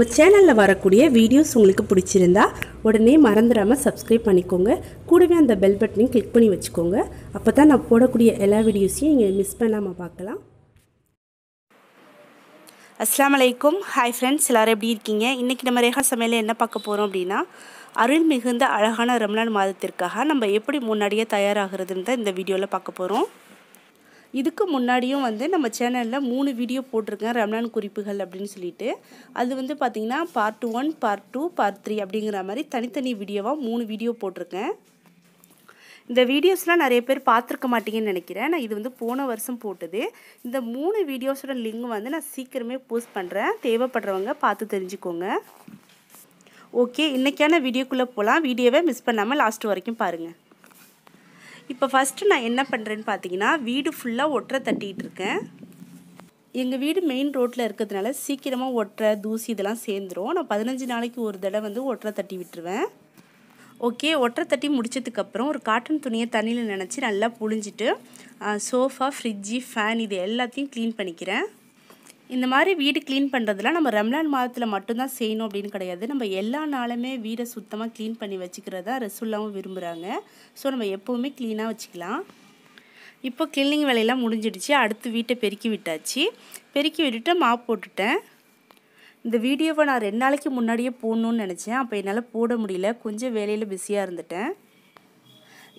நம்ம சேனலில் வரக்கூடிய வீடியோஸ் உங்களுக்கு பிடிச்சிருந்தா உடனே மறந்துடாமல் சப்ஸ்கிரைப் பண்ணிக்கோங்க கூடவே அந்த பெல் பட்டனையும் கிளிக் பண்ணி வச்சுக்கோங்க அப்போ தான் நான் போடக்கூடிய எல்லா வீடியோஸையும் நீங்கள் மிஸ் பண்ணாமல் பார்க்கலாம் அஸ்லாம் வலைக்கும் ஹாய் ஃப்ரெண்ட்ஸ் எல்லோரும் எப்படி இருக்கீங்க இன்றைக்கி நம்ம ரேகா சமையலில் என்ன பார்க்க போகிறோம் அப்படின்னா அருள் மிகுந்த அழகான ரம்லான் மாதத்திற்காக நம்ம எப்படி முன்னாடியே தயாராகிறதுன்னு தான் இந்த வீடியோவில் பார்க்க போகிறோம் இதுக்கு முன்னாடியும் வந்து நம்ம சேனலில் மூணு வீடியோ போட்டிருக்கேன் ரம்ணான் குறிப்புகள் அப்படின்னு சொல்லிட்டு அது வந்து பார்த்திங்கன்னா part one part two part three அப்படிங்கிற மாதிரி தனித்தனி வீடியோவாக மூணு வீடியோ போட்டிருக்கேன் இந்த வீடியோஸ்லாம் நிறைய பேர் பார்த்துருக்க மாட்டீங்கன்னு நினைக்கிறேன் நான் இது வந்து போன வருஷம் போட்டது இந்த மூணு வீடியோஸோட லிங்க் வந்து நான் சீக்கிரமே போஸ்ட் பண்ணுறேன் தேவைப்படுறவங்க பார்த்து தெரிஞ்சுக்கோங்க ஓகே இன்றைக்கான வீடியோக்குள்ளே போகலாம் வீடியோவை மிஸ் பண்ணாமல் லாஸ்ட் வரைக்கும் பாருங்கள் இப்போ ஃபஸ்ட்டு நான் என்ன பண்ணுறேன்னு பார்த்தீங்கன்னா வீடு ஃபுல்லாக ஒற்றை தட்டிகிட்டு இருக்கேன் எங்கள் வீடு மெயின் ரோட்டில் இருக்கிறதுனால சீக்கிரமாக ஒற்றை தூசி இதெல்லாம் சேர்ந்துடும் நான் பதினஞ்சு நாளைக்கு ஒரு தடவை வந்து ஒற்றை தட்டி விட்டுருவேன் ஓகே ஒற்றை தட்டி முடித்ததுக்கப்புறம் ஒரு காட்டன் துணியை தண்ணியில் நினச்சி நல்லா புழிஞ்சிட்டு சோஃபா ஃப்ரிட்ஜி ஃபேன் இது எல்லாத்தையும் க்ளீன் பண்ணிக்கிறேன் இந்த மாதிரி வீடு க்ளீன் பண்ணுறதுலாம் நம்ம ரம்லான் மாதத்தில் மட்டும்தான் செய்யணும் அப்படின்னு கிடையாது நம்ம எல்லா நாளுமே வீடை சுத்தமாக க்ளீன் பண்ணி வச்சுக்கிறதா ரசுல்லாவும் விரும்புகிறாங்க ஸோ நம்ம எப்போவுமே க்ளீனாக வச்சுக்கலாம் இப்போ கிளீனிங் வேலையெல்லாம் முடிஞ்சிடுச்சு அடுத்து வீட்டை பெருக்கி விட்டாச்சு பெருக்கி விட்டுட்டு மாப் போட்டுட்டேன் இந்த வீடியோவை நான் ரெண்டு நாளைக்கு முன்னாடியே போடணும்னு நினச்சேன் அப்போ என்னால் போட முடியல கொஞ்சம் வேலையில் பிஸியாக இருந்துட்டேன்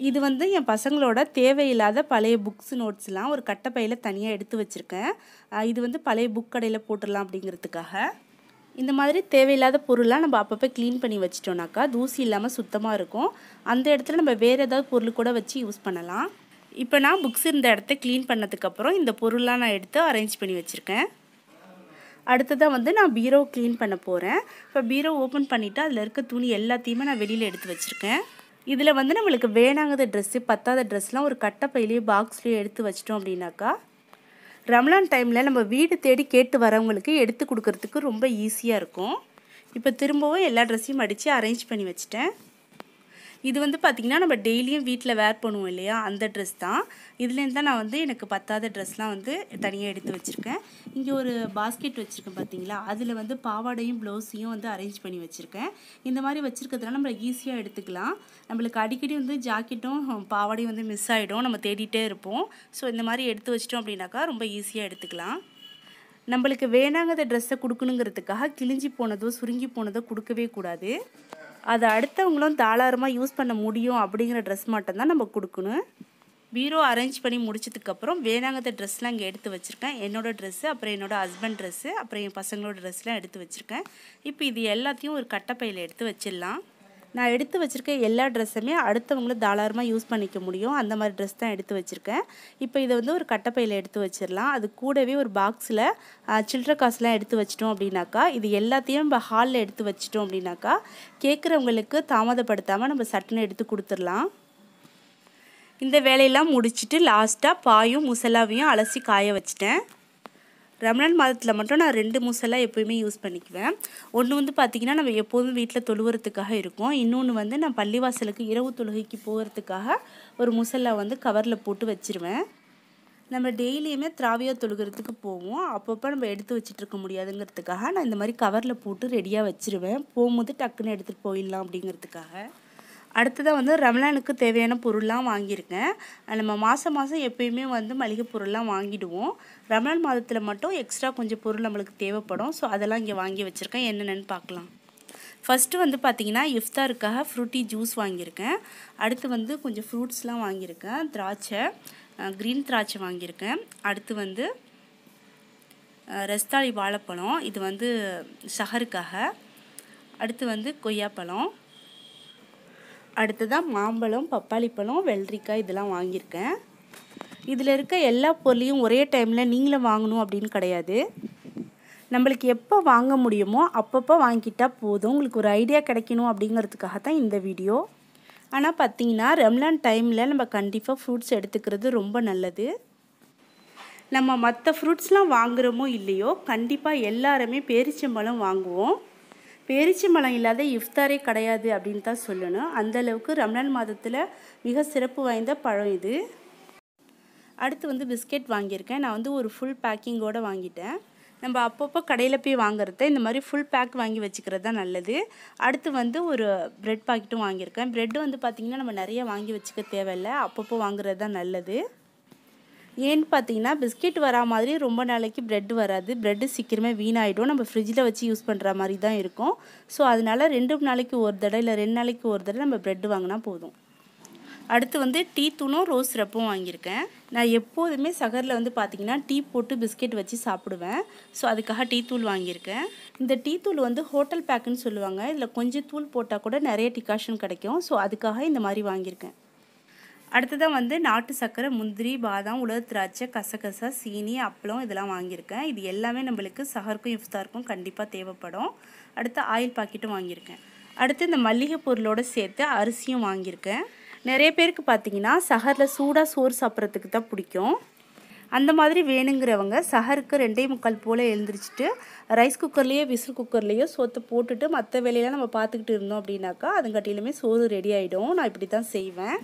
இது வந்து என் பசங்களோட தேவையில்லாத பழைய புக்ஸ் நோட்ஸ்லாம் ஒரு கட்டப்பையில் தனியாக எடுத்து வச்சுருக்கேன் இது வந்து பழைய புக் கடையில் போட்டுடலாம் அப்படிங்கிறதுக்காக இந்த மாதிரி தேவையில்லாத பொருளாக நம்ம அப்பப்போ க்ளீன் பண்ணி வச்சிட்டோம்னாக்கா தூசி இல்லாமல் சுத்தமாக இருக்கும் அந்த இடத்துல நம்ம வேறு ஏதாவது பொருள் கூட வச்சு யூஸ் பண்ணலாம் இப்போ நான் புக்ஸ் இருந்த இடத்த க்ளீன் பண்ணதுக்கப்புறம் இந்த பொருள்லாம் நான் எடுத்து அரேஞ்ச் பண்ணி வச்சுருக்கேன் அடுத்ததாக வந்து நான் பீரோ க்ளீன் பண்ண போகிறேன் இப்போ பீரோ ஓப்பன் பண்ணிவிட்டு அதில் இருக்க துணி எல்லாத்தையுமே நான் வெளியில் எடுத்து வச்சுருக்கேன் இதில் வந்து நம்மளுக்கு வேணாங்கிற ட்ரெஸ்ஸு பத்தாத ட்ரெஸ்லாம் ஒரு கட்டப்பையிலேயே பாக்ஸ்லேயே எடுத்து வச்சிட்டோம் அப்படின்னாக்கா ரம்லான் டைமில் நம்ம வீடு தேடி கேட்டு வரவங்களுக்கு எடுத்து கொடுக்கறதுக்கு ரொம்ப ஈஸியாக இருக்கும் இப்போ திரும்பவும் எல்லா ட்ரெஸ்ஸையும் அடித்து அரேஞ்ச் பண்ணி வச்சுட்டேன் இது வந்து பார்த்திங்கன்னா நம்ம டெய்லியும் வீட்டில் வேர் பண்ணுவோம் இல்லையா அந்த ட்ரெஸ் தான் இதுலேருந்து தான் நான் வந்து எனக்கு பத்தாத ட்ரெஸ்லாம் வந்து தனியாக எடுத்து வச்சுருக்கேன் இங்கே ஒரு பாஸ்கெட் வச்சுருக்கேன் பார்த்தீங்களா அதில் வந்து பாவாடையும் ப்ளவுஸையும் வந்து அரேஞ்ச் பண்ணி வச்சுருக்கேன் இந்த மாதிரி வச்சுருக்கிறதுனால நம்ம ஈஸியாக எடுத்துக்கலாம் நம்மளுக்கு அடிக்கடி வந்து ஜாக்கெட்டும் பாவாடையும் வந்து மிஸ் ஆகிடும் நம்ம தேடிட்டே இருப்போம் ஸோ இந்த மாதிரி எடுத்து வச்சிட்டோம் அப்படின்னாக்கா ரொம்ப ஈஸியாக எடுத்துக்கலாம் நம்மளுக்கு வேணாங்கிற ட்ரெஸ்ஸை கொடுக்கணுங்கிறதுக்காக கிழிஞ்சி போனதோ சுருங்கி போனதோ கொடுக்கவே கூடாது அது அடுத்தவங்களும் தாளாரமாக யூஸ் பண்ண முடியும் அப்படிங்கிற ட்ரெஸ் மட்டும்தான் நம்ம கொடுக்கணும் பீரோ அரேஞ்ச் பண்ணி முடிச்சதுக்கப்புறம் வேணாங்கத்த ட்ரெஸ்லாம் இங்கே எடுத்து வச்சுருக்கேன் என்னோடய ட்ரெஸ்ஸு அப்புறம் என்னோடய ஹஸ்பண்ட் ட்ரெஸ்ஸு அப்புறம் என் பசங்களோட ட்ரெஸ்லாம் எடுத்து வச்சுருக்கேன் இப்போ இது எல்லாத்தையும் ஒரு கட்டப்பையில் எடுத்து வச்சிடலாம் நான் எடுத்து வச்சுருக்க எல்லா ட்ரெஸ்ஸுமே அடுத்தவங்களும் தாராளமாக யூஸ் பண்ணிக்க முடியும் அந்த மாதிரி ட்ரெஸ் தான் எடுத்து வச்சுருக்கேன் இப்போ இதை வந்து ஒரு கட்டப்பையில் எடுத்து வச்சிடலாம் அது கூடவே ஒரு பாக்ஸில் சில்லற காசுலாம் எடுத்து வச்சிட்டோம் அப்படின்னாக்கா இது எல்லாத்தையும் நம்ம ஹாலில் எடுத்து வச்சிட்டோம் அப்படின்னாக்கா கேட்குறவங்களுக்கு தாமதப்படுத்தாமல் நம்ம சட்டனை எடுத்து கொடுத்துடலாம் இந்த வேலையெல்லாம் முடிச்சுட்டு லாஸ்ட்டாக பாயும் முசலாவையும் அலசி காய வச்சிட்டேன் ரமணான் மாதத்தில் மட்டும் நான் ரெண்டு மூசெல்லாம் எப்போயுமே யூஸ் பண்ணிக்குவேன் ஒன்று வந்து பார்த்திங்கன்னா நம்ம எப்போதும் வீட்டில் தொழுவுறதுக்காக இருக்கும் இன்னொன்று வந்து நான் பள்ளிவாசலுக்கு இரவு தொழுகைக்கு போகிறதுக்காக ஒரு முசல்லா வந்து கவரில் போட்டு வச்சுருவேன் நம்ம டெய்லியுமே திராவியா தொழுகிறதுக்கு போவோம் அப்பப்போ நம்ம எடுத்து வச்சுட்டு இருக்க முடியாதுங்கிறதுக்காக நான் இந்த மாதிரி கவரில் போட்டு ரெடியாக வச்சுருவேன் போகும்போது டக்குன்னு எடுத்துகிட்டு போயிடலாம் அப்படிங்கிறதுக்காக அடுத்ததாக வந்து ரமலானுக்கு தேவையான பொருள்லாம் வாங்கியிருக்கேன் நம்ம மாதம் மாதம் எப்பயுமே வந்து மளிகை பொருள்லாம் வாங்கிடுவோம் ரமலான் மாதத்தில் மட்டும் எக்ஸ்ட்ரா கொஞ்சம் பொருள் நம்மளுக்கு தேவைப்படும் ஸோ அதெல்லாம் இங்கே வாங்கி வச்சுருக்கேன் என்னென்னு பார்க்கலாம் ஃபஸ்ட்டு வந்து பார்த்திங்கன்னா இஃப்தாருக்காக ஃப்ரூட்டி ஜூஸ் வாங்கியிருக்கேன் அடுத்து வந்து கொஞ்சம் ஃப்ரூட்ஸ்லாம் வாங்கியிருக்கேன் திராட்சை க்ரீன் திராட்சை வாங்கியிருக்கேன் அடுத்து வந்து ரஸ்தாளி வாழைப்பழம் இது வந்து சகருக்காக அடுத்து வந்து கொய்யாப்பழம் அடுத்ததாக மாம்பழம் பப்பாளி பழம் வெள்ளரிக்காய் இதெல்லாம் வாங்கியிருக்கேன் இதில் இருக்க எல்லா பொருளையும் ஒரே டைமில் நீங்களும் வாங்கணும் அப்படின்னு கிடையாது நம்மளுக்கு எப்போ வாங்க முடியுமோ அப்பப்போ வாங்கிட்டால் போதும் உங்களுக்கு ஒரு ஐடியா கிடைக்கணும் அப்படிங்கிறதுக்காக தான் இந்த வீடியோ ஆனால் பார்த்தீங்கன்னா ரம்லான் டைமில் நம்ம கண்டிப்பாக ஃப்ரூட்ஸ் எடுத்துக்கிறது ரொம்ப நல்லது நம்ம மற்ற ஃப்ரூட்ஸ்லாம் வாங்குகிறோமோ இல்லையோ கண்டிப்பாக எல்லாருமே பேரிச்சம்பழம் வாங்குவோம் மலம் இல்லாத இஃப்தாரே கிடையாது அப்படின்னு தான் சொல்லணும் அந்தளவுக்கு ரம்லான் மாதத்தில் மிக சிறப்பு வாய்ந்த பழம் இது அடுத்து வந்து பிஸ்கெட் வாங்கியிருக்கேன் நான் வந்து ஒரு ஃபுல் பேக்கிங்கோடு வாங்கிட்டேன் நம்ம அப்பப்போ கடையில் போய் வாங்குறத இந்த மாதிரி ஃபுல் பேக் வாங்கி வச்சுக்கிறது தான் நல்லது அடுத்து வந்து ஒரு ப்ரெட் பாக்கெட்டும் வாங்கியிருக்கேன் ப்ரெட்டு வந்து பார்த்திங்கன்னா நம்ம நிறைய வாங்கி வச்சுக்க தேவையில்லை அப்பப்போ வாங்குறது தான் நல்லது ஏன்னு பார்த்தீங்கன்னா பிஸ்கெட் வரா மாதிரி ரொம்ப நாளைக்கு ப்ரெட் வராது ப்ரெட்டு சீக்கிரமே வீணாயிடும் நம்ம ஃப்ரிட்ஜில் வச்சு யூஸ் பண்ணுற மாதிரி தான் இருக்கும் ஸோ அதனால் ரெண்டு நாளைக்கு ஒரு தடவை இல்லை ரெண்டு நாளைக்கு ஒரு தடவை நம்ம ப்ரெட்டு வாங்கினா போதும் அடுத்து வந்து டீ தூணும் ரோஸ் ரப்பும் வாங்கியிருக்கேன் நான் எப்போதுமே சகரில் வந்து பார்த்திங்கன்னா டீ போட்டு பிஸ்கெட் வச்சு சாப்பிடுவேன் ஸோ அதுக்காக டீ தூள் வாங்கியிருக்கேன் இந்த டீ தூள் வந்து ஹோட்டல் பேக்குன்னு சொல்லுவாங்க இதில் கொஞ்சம் தூள் போட்டால் கூட நிறைய டிகாஷன் கிடைக்கும் ஸோ அதுக்காக இந்த மாதிரி வாங்கியிருக்கேன் அடுத்ததான் வந்து நாட்டு சர்க்கரை முந்திரி பாதாம் உலக திராட்சை கசகசா சீனி அப்பளம் இதெல்லாம் வாங்கியிருக்கேன் இது எல்லாமே நம்மளுக்கு சஹருக்கும் இஃப்தாருக்கும் கண்டிப்பாக தேவைப்படும் அடுத்து ஆயில் பாக்கெட்டும் வாங்கியிருக்கேன் அடுத்து இந்த மல்லிகை பொருளோடு சேர்த்து அரிசியும் வாங்கியிருக்கேன் நிறைய பேருக்கு பார்த்தீங்கன்னா சஹரில் சூடாக சோறு சாப்பிட்றதுக்கு தான் பிடிக்கும் அந்த மாதிரி வேணுங்கிறவங்க சஹருக்கு ரெண்டே முக்கால் போல் எழுந்திரிச்சிட்டு ரைஸ் குக்கர்லேயோ விசில் குக்கர்லேயோ சோற்று போட்டுட்டு மற்ற வேலையெல்லாம் நம்ம பார்த்துக்கிட்டு இருந்தோம் அப்படின்னாக்கா அதுங்காட்டிலுமே சோறு ரெடி ஆகிடும் நான் இப்படி தான் செய்வேன்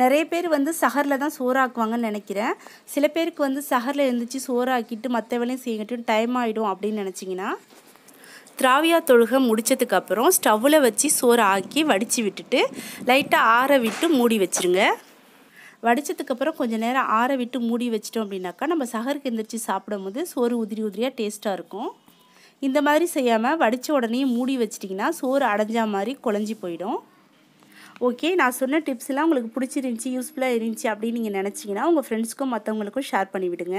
நிறைய பேர் வந்து சகரில் தான் சோறாக்குவாங்கன்னு நினைக்கிறேன் சில பேருக்கு வந்து சகரில் எழுந்துச்சு சோறாக்கிட்டு மற்ற வேலையும் செய்யட்டும் டைம் ஆகிடும் அப்படின்னு நினச்சிங்கன்னா திராவியா தொழுகை முடித்ததுக்கப்புறம் ஸ்டவ்வில் வச்சு சோறு ஆக்கி வடித்து விட்டுட்டு லைட்டாக ஆற விட்டு மூடி வச்சுருங்க வடித்ததுக்கப்புறம் கொஞ்சம் நேரம் ஆற விட்டு மூடி வச்சிட்டோம் அப்படின்னாக்கா நம்ம சகருக்கு எந்திரிச்சு சாப்பிடும்போது சோறு உதிரி உதிரியாக டேஸ்ட்டாக இருக்கும் இந்த மாதிரி செய்யாமல் வடித்த உடனே மூடி வச்சிட்டிங்கன்னா சோறு அடைஞ்சா மாதிரி குழஞ்சி போயிடும் ஓகே நான் சொன்ன டிப்ஸ் எல்லாம் உங்களுக்கு பிடிச்சிருந்துச்சி யூஸ்ஃபுல்லாக இருந்துச்சு அப்படின்னு நீங்கள் நினச்சிங்கன்னா உங்கள் ஃப்ரெண்ட்ஸ்க்கும் மற்றவங்களுக்கும் ஷேர் பண்ணிவிடுங்க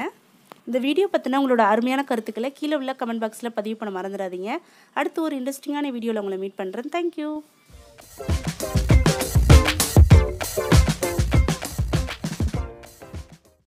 இந்த வீடியோ பற்றின உங்களோட அருமையான கருத்துக்களை கீழே உள்ள கமெண்ட் பாக்ஸில் பதிவு பண்ண மறந்துடாதீங்க அடுத்து ஒரு இன்ட்ரெஸ்டிங்கான வீடியோவில் உங்களை மீட் பண்ணுறேன் தேங்க்யூ